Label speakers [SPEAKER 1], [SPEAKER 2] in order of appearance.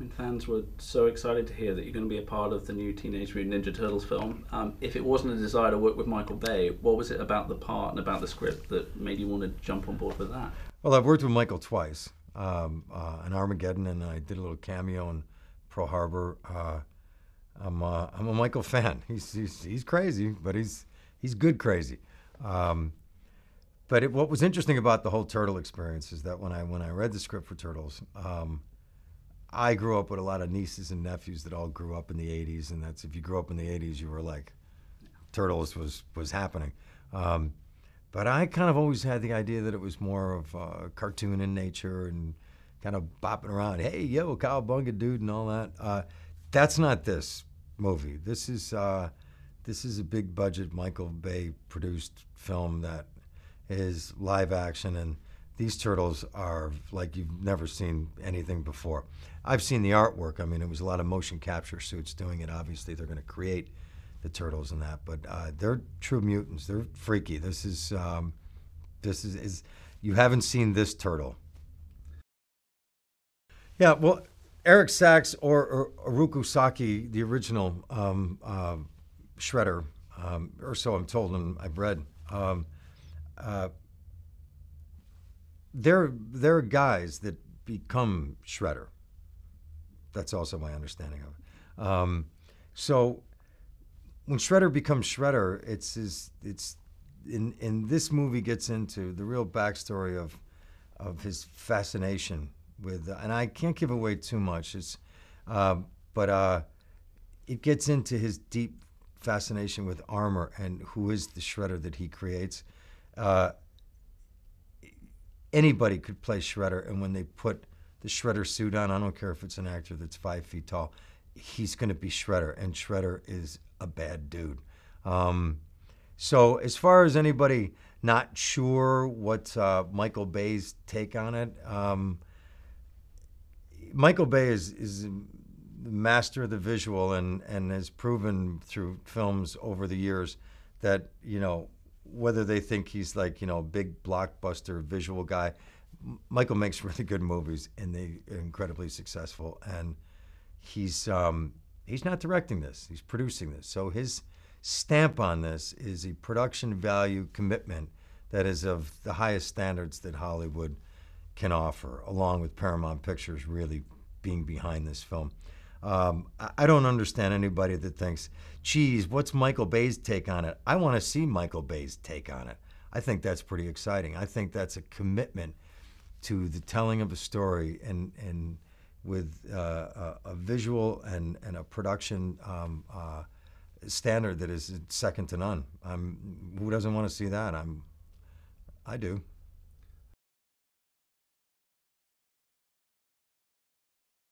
[SPEAKER 1] I mean, fans were so excited to hear that you're going to be a part of the new Teenage Mutant Ninja Turtles film. Um, if it wasn't a desire to work with Michael Bay, what was it about the part and about the script that made you want to jump on board with that? Well, I've worked with Michael twice, um, uh, in Armageddon, and I did a little cameo in Pearl Harbor. Uh, I'm, uh, I'm a Michael fan. He's, he's, he's crazy, but he's, he's good crazy. Um, but it, what was interesting about the whole turtle experience is that when I when I read the script for Turtles, um, I grew up with a lot of nieces and nephews that all grew up in the 80s, and that's if you grew up in the 80s, you were like, Turtles was, was happening. Um, but I kind of always had the idea that it was more of a uh, cartoon in nature and kind of bopping around, hey, yo, cowabunga dude, and all that. Uh, that's not this movie. This is uh, this is a big budget Michael Bay produced film that is live action and these turtles are like you've never seen anything before. I've seen the artwork. I mean, it was a lot of motion capture suits doing it. Obviously, they're going to create the turtles and that, but uh, they're true mutants. They're freaky. This is um, this is, is you haven't seen this turtle. Yeah, well, Eric Sachs or, or Aruku Saki, the original um, uh, shredder, um, or so I'm told, and I've read. Um, uh, there there are guys that become shredder. That's also my understanding of it. Um, so when Shredder becomes Shredder, it's his, it's in in this movie gets into the real backstory of of his fascination with, and I can't give away too much. It's uh, but uh, it gets into his deep fascination with armor and who is the Shredder that he creates. Uh, anybody could play Shredder, and when they put the Shredder suit on, I don't care if it's an actor that's five feet tall, he's going to be Shredder, and Shredder is a bad dude. Um, so, as far as anybody not sure what uh, Michael Bay's take on it, um, Michael Bay is is the master of the visual and and has proven through films over the years that you know whether they think he's like you know a big blockbuster visual guy. Michael makes really good movies, and they are incredibly successful. And he's um, he's not directing this; he's producing this. So his stamp on this is a production value commitment that is of the highest standards that Hollywood can offer, along with Paramount Pictures really being behind this film. Um, I don't understand anybody that thinks, geez, what's Michael Bay's take on it? I want to see Michael Bay's take on it. I think that's pretty exciting. I think that's a commitment to the telling of a story and, and with uh, a, a, visual and, and a production um, uh, standard that is second to none. I'm, who doesn't want to see that? I'm, I do.